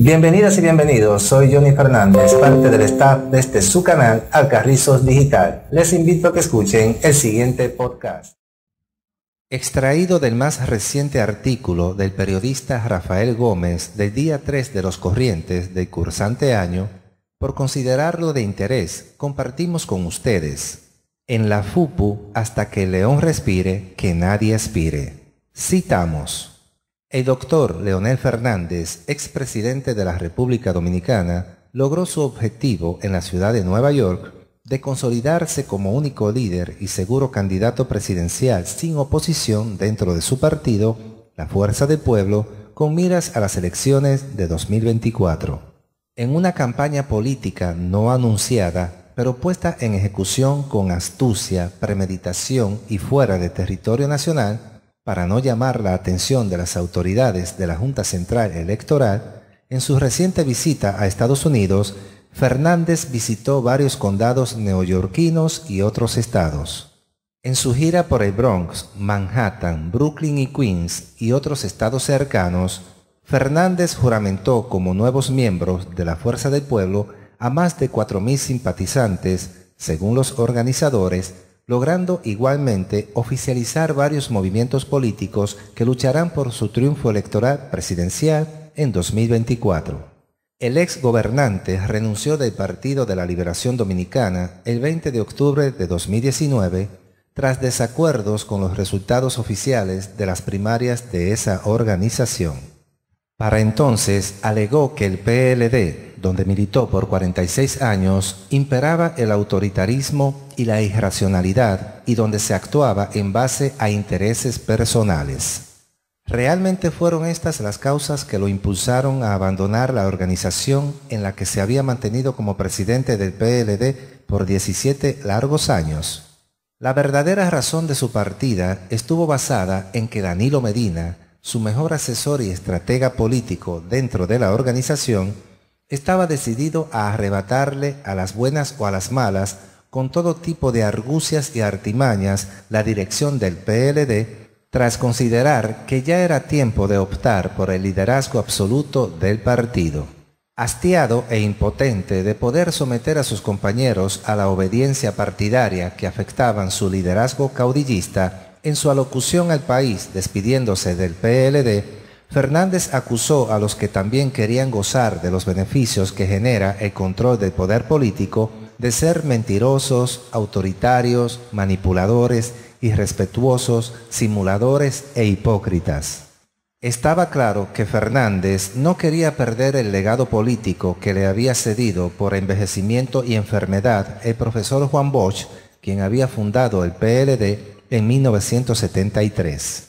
Bienvenidas y bienvenidos, soy Johnny Fernández, parte del staff este su canal Alcarrizos Digital. Les invito a que escuchen el siguiente podcast. Extraído del más reciente artículo del periodista Rafael Gómez del día 3 de los corrientes del cursante año, por considerarlo de interés, compartimos con ustedes. En la FUPU, hasta que el león respire, que nadie aspire. Citamos. El doctor Leonel Fernández, expresidente de la República Dominicana, logró su objetivo en la ciudad de Nueva York de consolidarse como único líder y seguro candidato presidencial sin oposición dentro de su partido, la Fuerza del Pueblo, con miras a las elecciones de 2024. En una campaña política no anunciada, pero puesta en ejecución con astucia, premeditación y fuera de territorio nacional, para no llamar la atención de las autoridades de la Junta Central Electoral, en su reciente visita a Estados Unidos, Fernández visitó varios condados neoyorquinos y otros estados. En su gira por el Bronx, Manhattan, Brooklyn y Queens y otros estados cercanos, Fernández juramentó como nuevos miembros de la Fuerza del Pueblo a más de 4.000 simpatizantes, según los organizadores, logrando igualmente oficializar varios movimientos políticos que lucharán por su triunfo electoral presidencial en 2024. El ex gobernante renunció del Partido de la Liberación Dominicana el 20 de octubre de 2019 tras desacuerdos con los resultados oficiales de las primarias de esa organización. Para entonces alegó que el PLD donde militó por 46 años, imperaba el autoritarismo y la irracionalidad y donde se actuaba en base a intereses personales. Realmente fueron estas las causas que lo impulsaron a abandonar la organización en la que se había mantenido como presidente del PLD por 17 largos años. La verdadera razón de su partida estuvo basada en que Danilo Medina, su mejor asesor y estratega político dentro de la organización, estaba decidido a arrebatarle a las buenas o a las malas, con todo tipo de argucias y artimañas, la dirección del PLD, tras considerar que ya era tiempo de optar por el liderazgo absoluto del partido. Hastiado e impotente de poder someter a sus compañeros a la obediencia partidaria que afectaban su liderazgo caudillista, en su alocución al país despidiéndose del PLD, Fernández acusó a los que también querían gozar de los beneficios que genera el control del poder político de ser mentirosos, autoritarios, manipuladores, irrespetuosos, simuladores e hipócritas. Estaba claro que Fernández no quería perder el legado político que le había cedido por envejecimiento y enfermedad el profesor Juan Bosch, quien había fundado el PLD en 1973.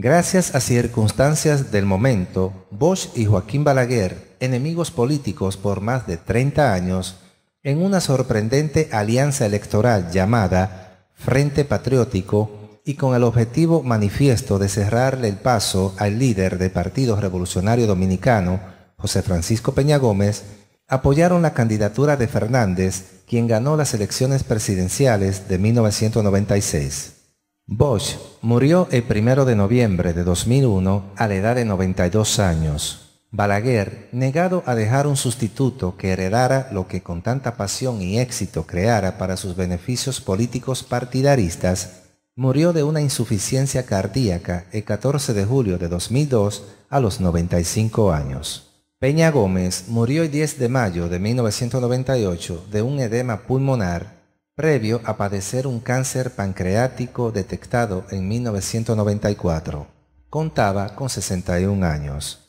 Gracias a circunstancias del momento, Bosch y Joaquín Balaguer, enemigos políticos por más de 30 años, en una sorprendente alianza electoral llamada Frente Patriótico y con el objetivo manifiesto de cerrarle el paso al líder del Partido Revolucionario Dominicano, José Francisco Peña Gómez, apoyaron la candidatura de Fernández, quien ganó las elecciones presidenciales de 1996. Bosch murió el 1 de noviembre de 2001 a la edad de 92 años. Balaguer, negado a dejar un sustituto que heredara lo que con tanta pasión y éxito creara para sus beneficios políticos partidaristas, murió de una insuficiencia cardíaca el 14 de julio de 2002 a los 95 años. Peña Gómez murió el 10 de mayo de 1998 de un edema pulmonar previo a padecer un cáncer pancreático detectado en 1994. Contaba con 61 años.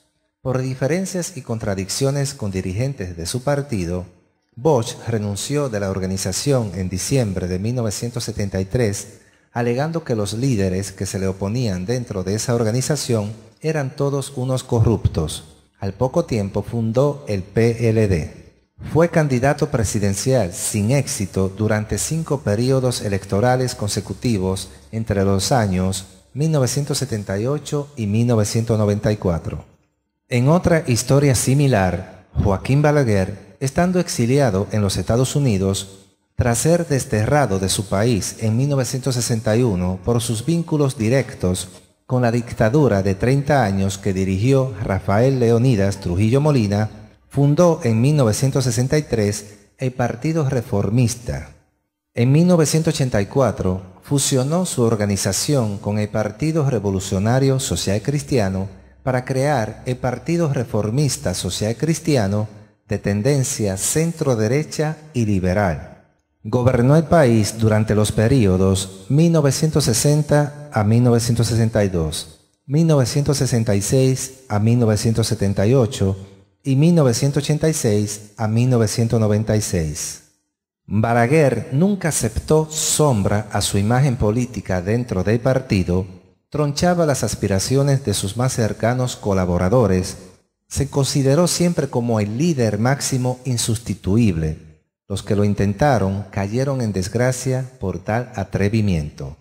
Por diferencias y contradicciones con dirigentes de su partido, Bosch renunció de la organización en diciembre de 1973 alegando que los líderes que se le oponían dentro de esa organización eran todos unos corruptos. Al poco tiempo fundó el PLD. Fue candidato presidencial sin éxito durante cinco periodos electorales consecutivos entre los años 1978 y 1994. En otra historia similar, Joaquín Balaguer, estando exiliado en los Estados Unidos, tras ser desterrado de su país en 1961 por sus vínculos directos con la dictadura de 30 años que dirigió Rafael Leonidas Trujillo Molina, fundó en 1963 el Partido Reformista. En 1984 fusionó su organización con el Partido Revolucionario Social Cristiano para crear el Partido Reformista Social Cristiano de tendencia centro-derecha y liberal. Gobernó el país durante los períodos 1960 a 1962, 1966 a 1978, y 1986 a 1996. Baraguer nunca aceptó sombra a su imagen política dentro del partido, tronchaba las aspiraciones de sus más cercanos colaboradores, se consideró siempre como el líder máximo insustituible. Los que lo intentaron cayeron en desgracia por tal atrevimiento.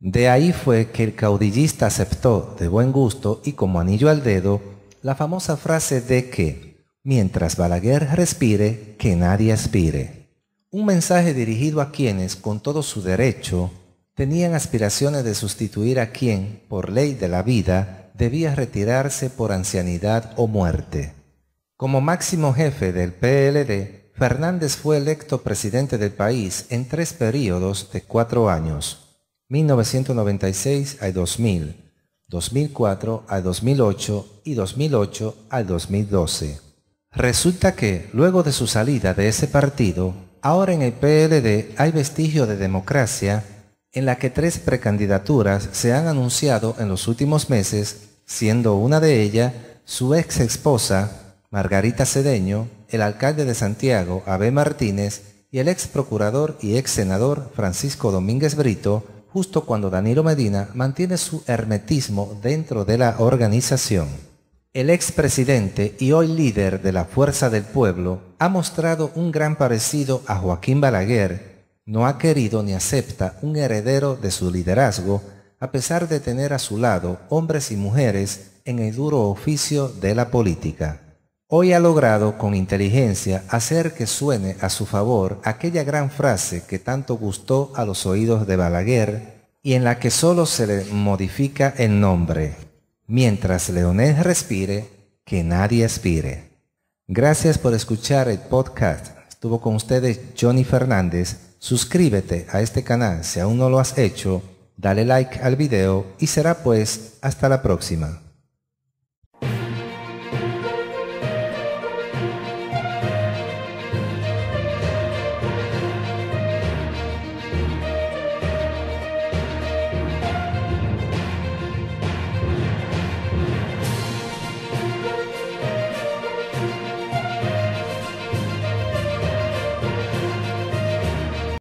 De ahí fue que el caudillista aceptó de buen gusto y como anillo al dedo la famosa frase de que, mientras Balaguer respire, que nadie aspire. Un mensaje dirigido a quienes, con todo su derecho, tenían aspiraciones de sustituir a quien, por ley de la vida, debía retirarse por ancianidad o muerte. Como máximo jefe del PLD, Fernández fue electo presidente del país en tres períodos de cuatro años, 1996 a 2000, 2004 al 2008 y 2008 al 2012. Resulta que, luego de su salida de ese partido, ahora en el PLD hay vestigio de democracia en la que tres precandidaturas se han anunciado en los últimos meses, siendo una de ellas su ex esposa, Margarita Cedeño, el alcalde de Santiago, Abel Martínez, y el ex procurador y ex senador Francisco Domínguez Brito, justo cuando Danilo Medina mantiene su hermetismo dentro de la organización. El expresidente y hoy líder de la Fuerza del Pueblo ha mostrado un gran parecido a Joaquín Balaguer. No ha querido ni acepta un heredero de su liderazgo, a pesar de tener a su lado hombres y mujeres en el duro oficio de la política. Hoy ha logrado con inteligencia hacer que suene a su favor aquella gran frase que tanto gustó a los oídos de Balaguer y en la que solo se le modifica el nombre. Mientras Leonel respire, que nadie expire. Gracias por escuchar el podcast. Estuvo con ustedes Johnny Fernández. Suscríbete a este canal si aún no lo has hecho. Dale like al video y será pues hasta la próxima.